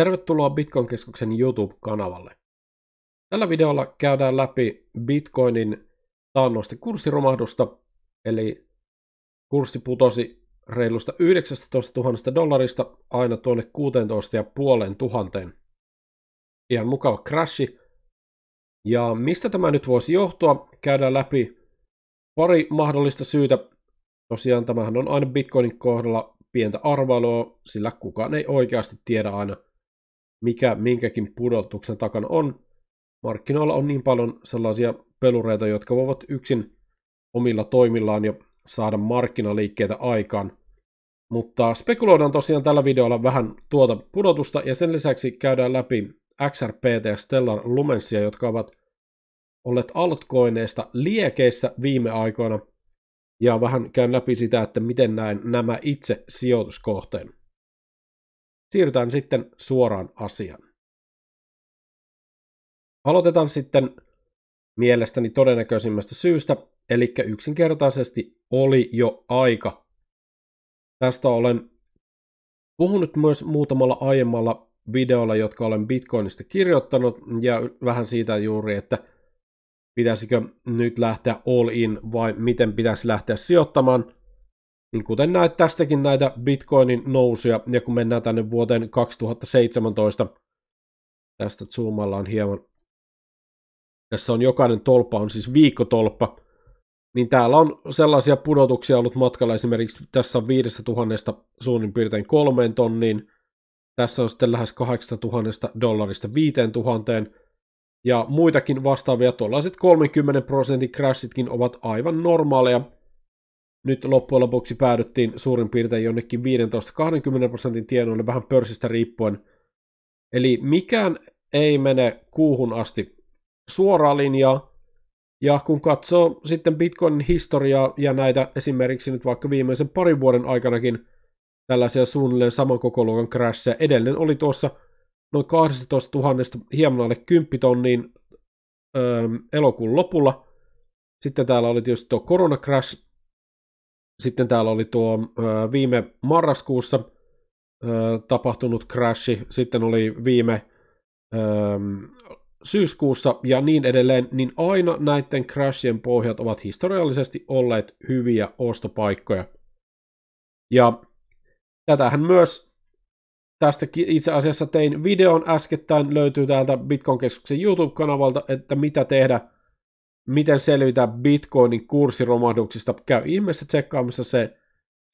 Tervetuloa Bitcoin-keskuksen YouTube-kanavalle. Tällä videolla käydään läpi Bitcoinin taannoista kurssiromahdusta, eli kurssi putosi reilusta 19 000 dollarista aina tuonne 16 500. Ihan mukava crashi. Ja mistä tämä nyt voisi johtua? Käydään läpi pari mahdollista syytä. Tosiaan tämähän on aina Bitcoinin kohdalla pientä arvailua, sillä kukaan ei oikeasti tiedä aina – mikä minkäkin pudotuksen takana on. Markkinoilla on niin paljon sellaisia pelureita, jotka voivat yksin omilla toimillaan jo saada markkinaliikkeitä aikaan. Mutta spekuloidaan tosiaan tällä videolla vähän tuota pudotusta ja sen lisäksi käydään läpi XRPT ja Stellar Lumensia, jotka ovat olleet altcoineista liekeissä viime aikoina ja vähän käyn läpi sitä, että miten näin nämä itse sijoituskohteen siirrytään sitten suoraan asiaan. Aloitetaan sitten mielestäni todennäköisimmästä syystä, eli yksinkertaisesti oli jo aika. Tästä olen puhunut myös muutamalla aiemmalla videolla, jotka olen Bitcoinista kirjoittanut, ja vähän siitä juuri, että pitäisikö nyt lähteä all in vai miten pitäisi lähteä sijoittamaan. Niin kuten näet tästäkin näitä bitcoinin nousuja, ja kun mennään tänne vuoteen 2017, tästä zoomallaan hieman, tässä on jokainen tolppa, on siis viikkotolppa, niin täällä on sellaisia pudotuksia ollut matkalla esimerkiksi tässä on 5000 suunnin piirtein kolmeen tonniin, tässä on sitten lähes 8000 dollarista 5000 ja muitakin vastaavia, tuollaiset 30 prosentin crashitkin ovat aivan normaaleja, nyt loppujen lopuksi päädyttiin suurin piirtein jonnekin 15-20 prosentin tienoille vähän pörssistä riippuen. Eli mikään ei mene kuuhun asti suoraan linjaa. Ja kun katsoo sitten Bitcoinin historiaa ja näitä esimerkiksi nyt vaikka viimeisen parin vuoden aikanakin tällaisia suunnilleen saman kokoluokan crasheja, edellinen oli tuossa noin 12 000 hieman alle 10 tonniin öö, elokuun lopulla. Sitten täällä oli tietysti tuo koronakrash sitten täällä oli tuo viime marraskuussa tapahtunut crashi, sitten oli viime syyskuussa ja niin edelleen, niin aina näiden crashien pohjat ovat historiallisesti olleet hyviä ostopaikkoja. Ja tätähän myös tästä itse asiassa tein videon äskettäin, löytyy täältä Bitcoin-keskuksen YouTube-kanavalta, että mitä tehdä – miten selvitä Bitcoinin kurssiromahduksista, käy ihmeessä tsekkaamassa se,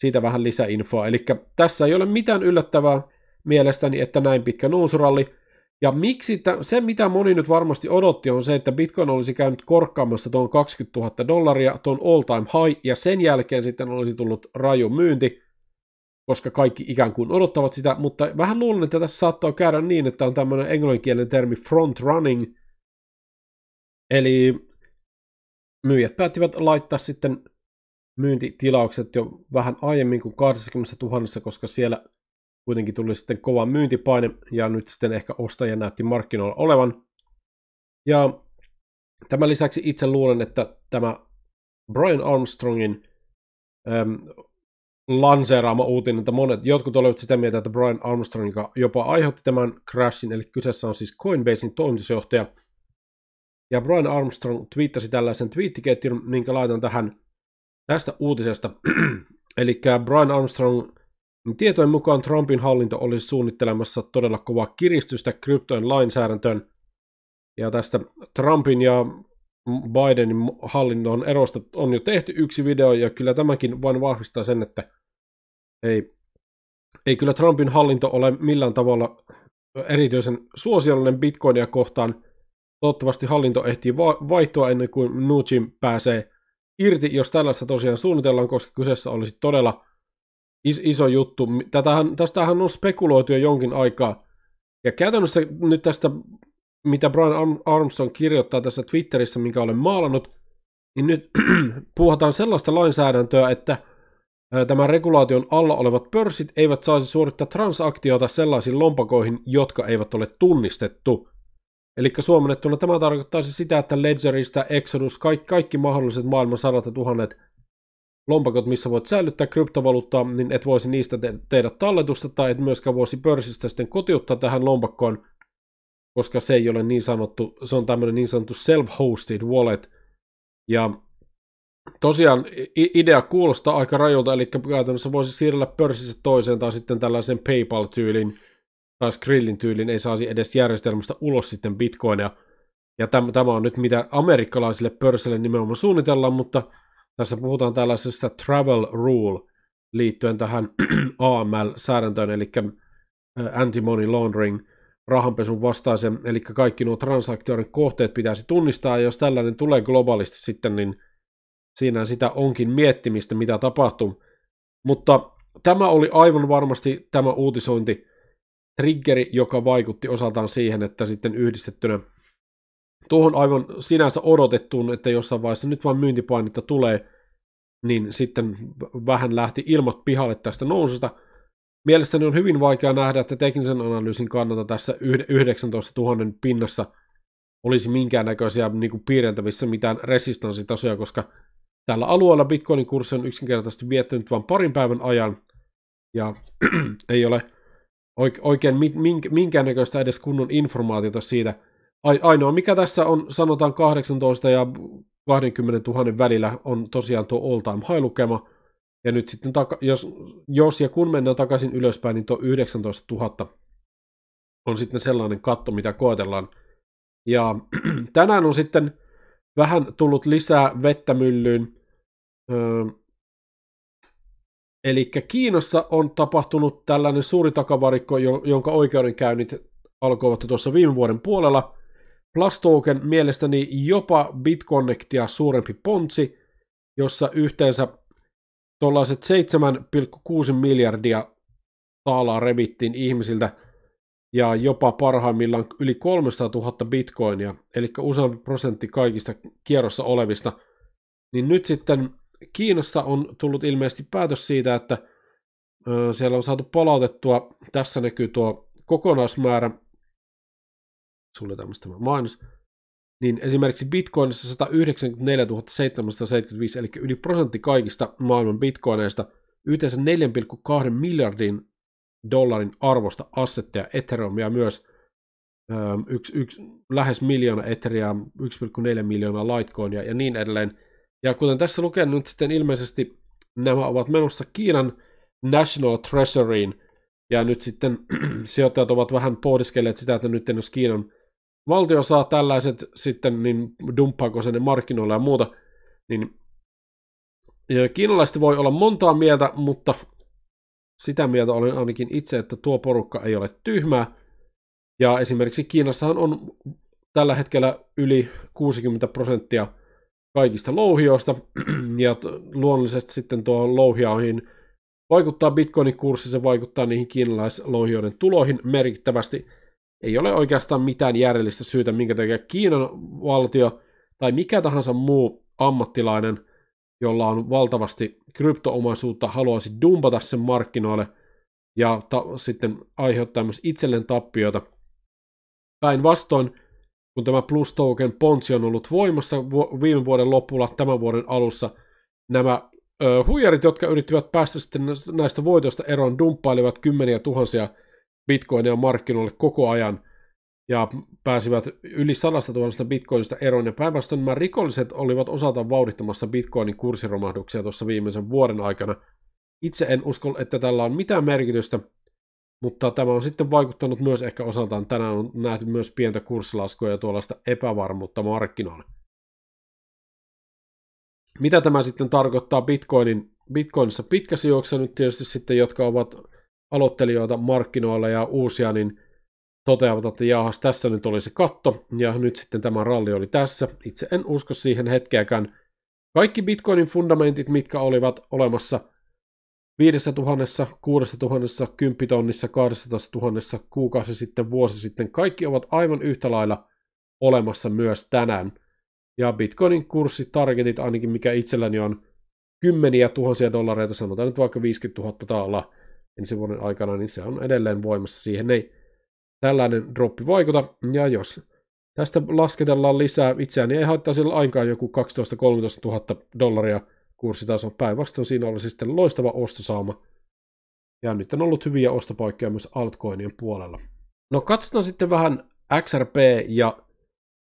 siitä vähän lisäinfoa. Eli tässä ei ole mitään yllättävää mielestäni, että näin pitkä nousuralli. Ja miksi t- se, mitä moni nyt varmasti odotti, on se, että Bitcoin olisi käynyt korkkaamassa tuon 20 000 dollaria, tuon all time high, ja sen jälkeen sitten olisi tullut raju myynti, koska kaikki ikään kuin odottavat sitä, mutta vähän luulen, että tässä saattaa käydä niin, että on tämmöinen englanninkielinen termi front running, eli myyjät päättivät laittaa sitten myyntitilaukset jo vähän aiemmin kuin 20 000, koska siellä kuitenkin tuli sitten kova myyntipaine ja nyt sitten ehkä ostaja näytti markkinoilla olevan. Ja tämän lisäksi itse luulen, että tämä Brian Armstrongin äm, lanseeraama uutinen, että monet, jotkut olivat sitä mieltä, että Brian Armstrong, joka jopa aiheutti tämän crashin, eli kyseessä on siis Coinbasein toimitusjohtaja – ja Brian Armstrong twiittasi tällaisen twiittiketjun, minkä laitan tähän tästä uutisesta. Eli Brian Armstrong tietojen mukaan Trumpin hallinto olisi suunnittelemassa todella kovaa kiristystä kryptojen lainsäädäntöön. Ja tästä Trumpin ja Bidenin hallinnon erosta on jo tehty yksi video, ja kyllä tämäkin vain vahvistaa sen, että ei, ei kyllä Trumpin hallinto ole millään tavalla erityisen suosiollinen bitcoinia kohtaan – Toivottavasti hallinto ehtii va- vaihtua ennen kuin Nuchin pääsee irti, jos tällaista tosiaan suunnitellaan, koska kyseessä olisi todella is- iso juttu. Tätähän, tästähän on spekuloitu jo jonkin aikaa. Ja käytännössä nyt tästä, mitä Brian Armstrong kirjoittaa tässä Twitterissä, minkä olen maalannut, niin nyt puhutaan sellaista lainsäädäntöä, että tämän regulaation alla olevat pörssit eivät saisi suorittaa transaktiota sellaisiin lompakoihin, jotka eivät ole tunnistettu. Eli suomennettuna tämä tarkoittaa siis sitä, että Ledgerista, Exodus, kaikki, kaikki mahdolliset maailman sadat ja tuhannet lompakot, missä voit säilyttää kryptovaluuttaa, niin et voisi niistä te- tehdä talletusta tai et myöskään voisi pörssistä sitten kotiuttaa tähän lompakkoon, koska se ei ole niin sanottu, se on tämmöinen niin sanottu self-hosted wallet. Ja tosiaan idea kuulostaa aika rajulta, eli käytännössä voisi siirrellä pörssistä toiseen tai sitten tällaisen PayPal-tyylin taas grillin tyylin ei saisi edes järjestelmästä ulos sitten bitcoinia. Ja täm, tämä on nyt mitä amerikkalaisille pörssille nimenomaan suunnitellaan, mutta tässä puhutaan tällaisesta travel rule liittyen tähän AML-säädäntöön, eli äh, anti-money laundering, rahanpesun vastaisen, eli kaikki nuo transaktioiden kohteet pitäisi tunnistaa, ja jos tällainen tulee globaalisti sitten, niin siinä sitä onkin miettimistä, mitä tapahtuu. Mutta tämä oli aivan varmasti tämä uutisointi triggeri, joka vaikutti osaltaan siihen, että sitten yhdistettynä tuohon aivan sinänsä odotettuun, että jossain vaiheessa nyt vain myyntipainetta tulee, niin sitten vähän lähti ilmat pihalle tästä noususta. Mielestäni on hyvin vaikea nähdä, että teknisen analyysin kannalta tässä 19 000 pinnassa olisi minkäännäköisiä niin kuin piirreltävissä mitään resistanssitasoja, koska tällä alueella Bitcoinin kurssi on yksinkertaisesti viettänyt vain parin päivän ajan, ja ei ole oikein minkäännäköistä edes kunnon informaatiota siitä. Ainoa mikä tässä on, sanotaan 18 ja 20 000 välillä on tosiaan tuo all time high lukema. Ja nyt sitten, jos, jos ja kun mennään takaisin ylöspäin, niin tuo 19 000 on sitten sellainen katto, mitä koetellaan. Ja tänään on sitten vähän tullut lisää vettä myllyyn. Öö, Eli Kiinassa on tapahtunut tällainen suuri takavarikko, jonka oikeudenkäynnit alkoivat tuossa viime vuoden puolella. Plus Token mielestäni jopa BitConnectia suurempi ponsi, jossa yhteensä tuollaiset 7,6 miljardia taalaa revittiin ihmisiltä ja jopa parhaimmillaan yli 300 000 bitcoinia, eli useampi prosentti kaikista kierrossa olevista, niin nyt sitten Kiinassa on tullut ilmeisesti päätös siitä, että siellä on saatu palautettua, tässä näkyy tuo kokonaismäärä, suljetaan tämä mainos, niin esimerkiksi bitcoinissa 194 775, eli yli prosentti kaikista maailman bitcoineista, yhteensä 4,2 miljardin dollarin arvosta assetteja, Ethereumia myös, yksi, yksi, lähes miljoona Ethereum, 1,4 miljoonaa Litecoinia ja niin edelleen, ja kuten tässä lukee nyt sitten ilmeisesti nämä ovat menossa Kiinan National Treasuryin, ja nyt sitten sijoittajat ovat vähän pohdiskelleet sitä, että nyt jos Kiinan valtio saa tällaiset sitten, niin dumppaako se ne markkinoille ja muuta, niin ja kiinalaiset voi olla montaa mieltä, mutta sitä mieltä olen ainakin itse, että tuo porukka ei ole tyhmää. Ja esimerkiksi Kiinassahan on tällä hetkellä yli 60 prosenttia kaikista louhioista, ja luonnollisesti sitten tuo louhiaohin vaikuttaa bitcoinin kurssi, se vaikuttaa niihin kiinalaislouhioiden tuloihin merkittävästi. Ei ole oikeastaan mitään järjellistä syytä, minkä takia Kiinan valtio tai mikä tahansa muu ammattilainen, jolla on valtavasti kryptoomaisuutta, haluaisi dumpata sen markkinoille ja ta- sitten aiheuttaa myös itselleen tappioita. Päinvastoin, kun tämä Plus Token Ponzi on ollut voimassa viime vuoden lopulla tämän vuoden alussa, nämä ö, huijarit, jotka yrittivät päästä sitten näistä voitoista eroon, dumppailivat kymmeniä tuhansia bitcoinia markkinoille koko ajan ja pääsivät yli 100 000 bitcoinista eroon. Ja päinvastoin nämä rikolliset olivat osaltaan vauhdittamassa bitcoinin kurssiromahduksia tuossa viimeisen vuoden aikana. Itse en usko, että tällä on mitään merkitystä, mutta tämä on sitten vaikuttanut myös ehkä osaltaan. Tänään on nähty myös pientä kurssilaskua ja tuollaista epävarmuutta markkinoilla. Mitä tämä sitten tarkoittaa Bitcoinin, Bitcoinissa pitkässä juoksussa nyt tietysti sitten, jotka ovat aloittelijoita markkinoilla ja uusia, niin toteavat, että jaahas, tässä nyt oli se katto, ja nyt sitten tämä ralli oli tässä. Itse en usko siihen hetkeäkään. Kaikki Bitcoinin fundamentit, mitkä olivat olemassa – 5000, 6000, 10 tonnissa, 12 000, kuukausi sitten, vuosi sitten. Kaikki ovat aivan yhtä lailla olemassa myös tänään. Ja Bitcoinin kurssitargetit, ainakin mikä itselläni on, kymmeniä tuhansia dollareita, sanotaan nyt vaikka 50 000 taalla ensi vuoden aikana, niin se on edelleen voimassa. Siihen ei tällainen droppi vaikuta. Ja jos tästä lasketellaan lisää, niin ei haittaa sillä ainakaan joku 12-13 000 dollaria – kurssitason. Päinvastoin siinä oli sitten loistava ostosauma. Ja nyt on ollut hyviä ostopaikkoja myös altcoinien puolella. No katsotaan sitten vähän XRP ja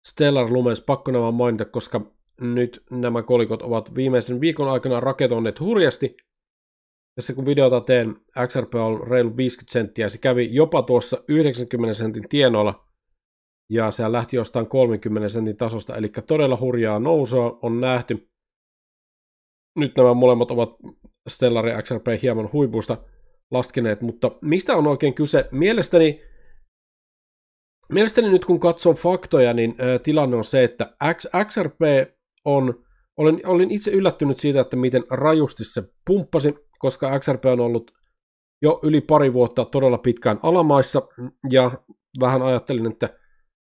Stellar Lumens, pakko nämä mainita, koska nyt nämä kolikot ovat viimeisen viikon aikana raketoineet hurjasti. Tässä kun videota teen, XRP on reilu 50 senttiä, se kävi jopa tuossa 90 sentin tienoilla, ja se lähti jostain 30 sentin tasosta, eli todella hurjaa nousua on nähty nyt nämä molemmat ovat Stellar ja XRP hieman huipusta laskeneet, mutta mistä on oikein kyse? Mielestäni, mielestäni nyt kun katsoo faktoja, niin ä, tilanne on se, että X, XRP on, olen, olin itse yllättynyt siitä, että miten rajusti se pumppasi, koska XRP on ollut jo yli pari vuotta todella pitkään alamaissa, ja vähän ajattelin, että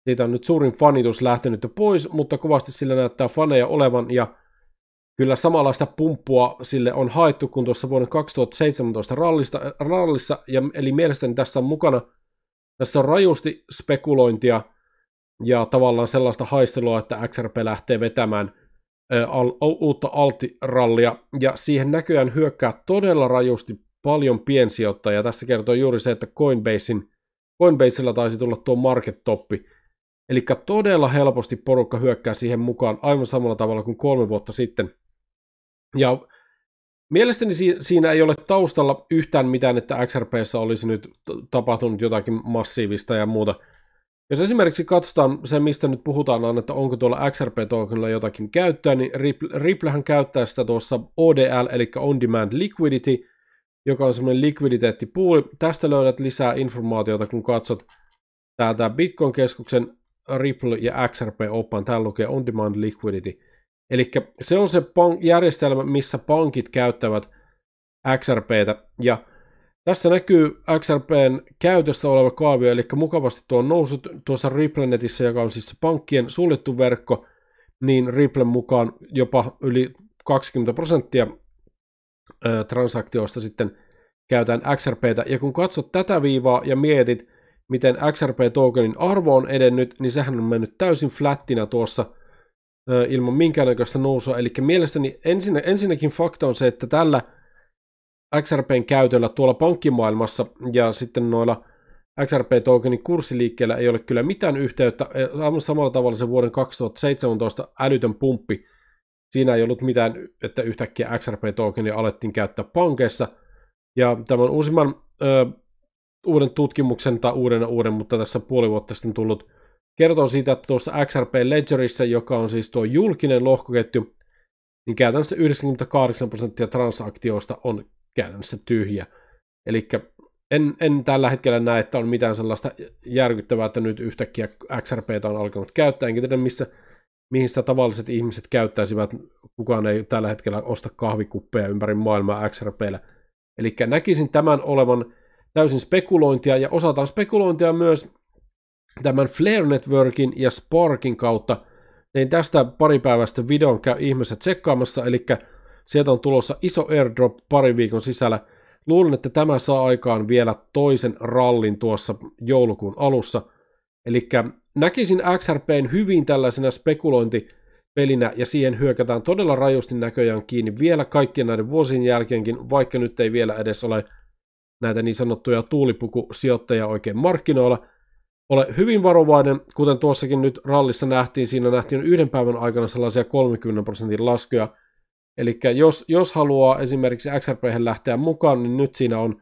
siitä on nyt suurin fanitus lähtenyt jo pois, mutta kovasti sillä näyttää faneja olevan, ja Kyllä samanlaista pumppua sille on haettu kuin tuossa vuoden 2017 rallista, rallissa, ja, eli mielestäni tässä on mukana, tässä on rajusti spekulointia ja tavallaan sellaista haistelua, että XRP lähtee vetämään ä, al, uutta altirallia, ja siihen näköjään hyökkää todella rajusti paljon piensijoittajia. Tästä kertoo juuri se, että Coinbasein, Coinbaseilla taisi tulla tuo market toppi, Eli todella helposti porukka hyökkää siihen mukaan aivan samalla tavalla kuin kolme vuotta sitten. Ja mielestäni si- siinä ei ole taustalla yhtään mitään, että XRPssä olisi nyt tapahtunut jotakin massiivista ja muuta. Jos esimerkiksi katsotaan se, mistä nyt puhutaan, on, että onko tuolla XRP-tokenilla jotakin käyttöä, niin Ripplehän käyttää sitä tuossa ODL, eli On Demand Liquidity, joka on semmoinen likviditeettipuuli. Tästä löydät lisää informaatiota, kun katsot täältä Bitcoin-keskuksen Ripple ja XRP-oppaan. Täällä lukee On Demand Liquidity. Eli se on se pank- järjestelmä, missä pankit käyttävät XRPtä. Ja tässä näkyy XRPn käytössä oleva kaavio, eli mukavasti tuo on noussut tuossa RippleNetissä, joka on siis se pankkien suljettu verkko, niin Ripple mukaan jopa yli 20 prosenttia transaktioista sitten käytän XRPtä. Ja kun katsot tätä viivaa ja mietit, miten XRP-tokenin arvo on edennyt, niin sehän on mennyt täysin flattina tuossa – ilman minkäännäköistä nousua. Eli mielestäni ensin, ensinnäkin fakta on se, että tällä XRPn käytöllä tuolla pankkimaailmassa ja sitten noilla XRP-tokenin kurssiliikkeellä ei ole kyllä mitään yhteyttä. Samalla tavalla se vuoden 2017 älytön pumppi. Siinä ei ollut mitään, että yhtäkkiä XRP-tokenia alettiin käyttää pankeissa. Ja tämän uusimman ö, uuden tutkimuksen, tai uuden uuden, mutta tässä puoli vuotta sitten tullut kertoo siitä, että tuossa XRP Ledgerissä, joka on siis tuo julkinen lohkoketju, niin käytännössä 98 prosenttia transaktioista on käytännössä tyhjä. Eli en, en tällä hetkellä näe, että on mitään sellaista järkyttävää, että nyt yhtäkkiä XRPtä on alkanut käyttää, enkä tiedä missä, mihin sitä tavalliset ihmiset käyttäisivät, kukaan ei tällä hetkellä osta kahvikuppeja ympäri maailmaa XRPllä. Eli näkisin tämän olevan täysin spekulointia, ja osataan spekulointia myös tämän Flare Networkin ja Sparkin kautta, Tein niin tästä pari päivästä videon käy ihmiset tsekkaamassa, eli sieltä on tulossa iso airdrop parin viikon sisällä. Luulen, että tämä saa aikaan vielä toisen rallin tuossa joulukuun alussa. Eli näkisin XRPn hyvin tällaisena spekulointipelinä ja siihen hyökätään todella rajusti näköjään kiinni vielä kaikkien näiden vuosien jälkeenkin, vaikka nyt ei vielä edes ole näitä niin sanottuja tuulipukusijoittajia oikein markkinoilla – ole hyvin varovainen, kuten tuossakin nyt rallissa nähtiin, siinä nähtiin yhden päivän aikana sellaisia 30 prosentin laskuja. Eli jos, jos haluaa esimerkiksi XRP lähteä mukaan, niin nyt siinä on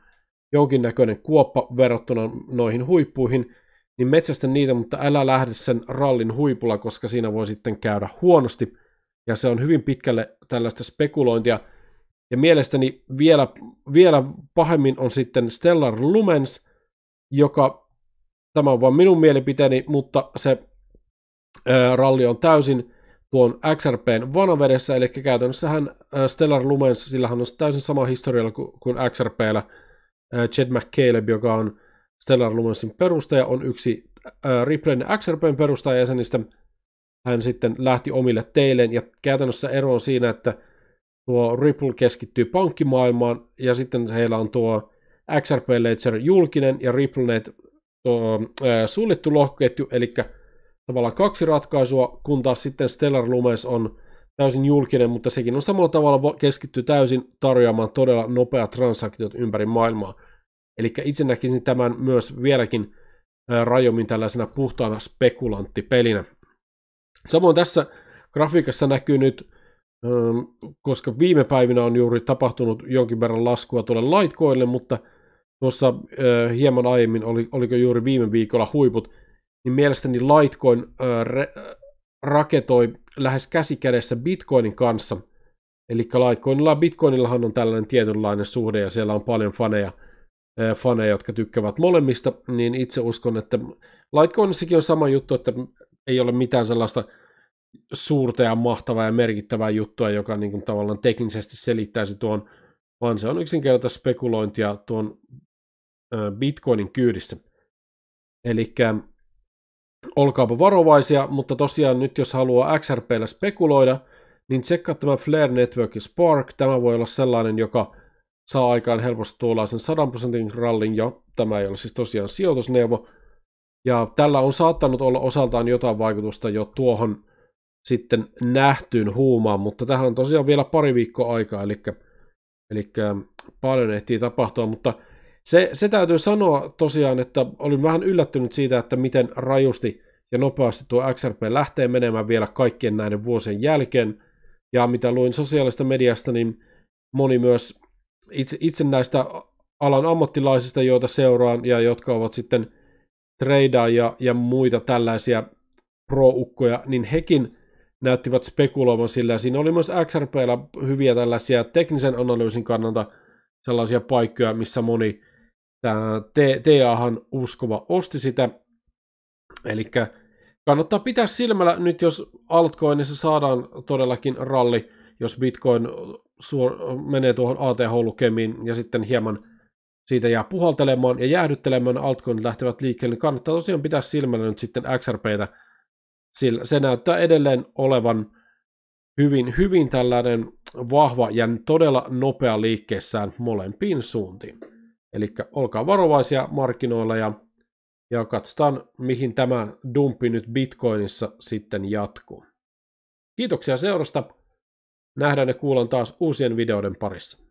jonkinnäköinen kuoppa verrattuna noihin huippuihin, niin metsästä niitä, mutta älä lähde sen rallin huipulla, koska siinä voi sitten käydä huonosti. Ja se on hyvin pitkälle tällaista spekulointia. Ja mielestäni vielä, vielä pahemmin on sitten Stellar Lumens, joka Tämä on vain minun mielipiteeni, mutta se ö, ralli on täysin tuon XRPn vanavedessä, eli Hän Stellar Lumens, sillä hän on täysin sama historialla kuin, kuin XRPllä. Jed McCaleb, joka on Stellar Lumensin perustaja, on yksi Ripleyn XRPn perustajajäsenistä. Hän sitten lähti omille teilleen, ja käytännössä ero on siinä, että tuo Ripple keskittyy pankkimaailmaan, ja sitten heillä on tuo XRP Ledger julkinen ja Ripple Net suljettu lohkoketju, eli tavallaan kaksi ratkaisua, kun taas sitten Stellar Lumens on täysin julkinen, mutta sekin on samalla tavalla keskittyy täysin tarjoamaan todella nopeat transaktiot ympäri maailmaa. Eli itse näkisin tämän myös vieläkin rajomin tällaisena puhtaana spekulanttipelinä. Samoin tässä grafiikassa näkyy nyt, koska viime päivinä on juuri tapahtunut jonkin verran laskua tuolle Litecoinille, mutta – tuossa ö, hieman aiemmin, oli, oliko juuri viime viikolla huiput, niin mielestäni Litecoin ö, re, raketoi lähes käsikädessä Bitcoinin kanssa. Eli Litecoinilla Bitcoinillahan on tällainen tietynlainen suhde ja siellä on paljon faneja, ö, faneja, jotka tykkävät molemmista, niin itse uskon, että Litecoinissakin on sama juttu, että ei ole mitään sellaista suurta ja mahtavaa ja merkittävää juttua, joka niin kuin tavallaan teknisesti selittäisi tuon, vaan se on yksinkertaista spekulointia tuon Bitcoinin kyydissä. Eli olkaapa varovaisia, mutta tosiaan nyt jos haluaa XRPllä spekuloida, niin tsekkaa tämä Flare Network ja Spark. Tämä voi olla sellainen, joka saa aikaan helposti tuollaisen 100 prosentin rallin jo. Tämä ei ole siis tosiaan sijoitusneuvo. Ja tällä on saattanut olla osaltaan jotain vaikutusta jo tuohon sitten nähtyyn huumaan, mutta tähän on tosiaan vielä pari viikkoa aikaa, eli, eli paljon ehtii tapahtua, mutta se, se täytyy sanoa tosiaan, että olin vähän yllättynyt siitä, että miten rajusti ja nopeasti tuo XRP lähtee menemään vielä kaikkien näiden vuosien jälkeen. Ja mitä luin sosiaalista mediasta, niin moni myös itse, itse näistä alan ammattilaisista, joita seuraan ja jotka ovat sitten treidaajia ja muita tällaisia pro-ukkoja, niin hekin näyttivät spekuloivan sillä. Ja siinä oli myös XRPllä hyviä tällaisia teknisen analyysin kannalta sellaisia paikkoja, missä moni Tämä TAhan uskova osti sitä. Eli kannattaa pitää silmällä nyt, jos altcoinissa saadaan todellakin ralli, jos Bitcoin suor- menee tuohon ATH-lukemiin ja sitten hieman siitä jää puhaltelemaan ja jäähdyttelemään, altcoinit lähtevät liikkeelle, niin kannattaa tosiaan pitää silmällä nyt sitten XRPtä, sillä se näyttää edelleen olevan hyvin, hyvin tällainen vahva ja todella nopea liikkeessään molempiin suuntiin. Eli olkaa varovaisia markkinoilla ja, ja katsotaan, mihin tämä dumpi nyt Bitcoinissa sitten jatkuu. Kiitoksia seurasta. Nähdään ja kuullaan taas uusien videoiden parissa.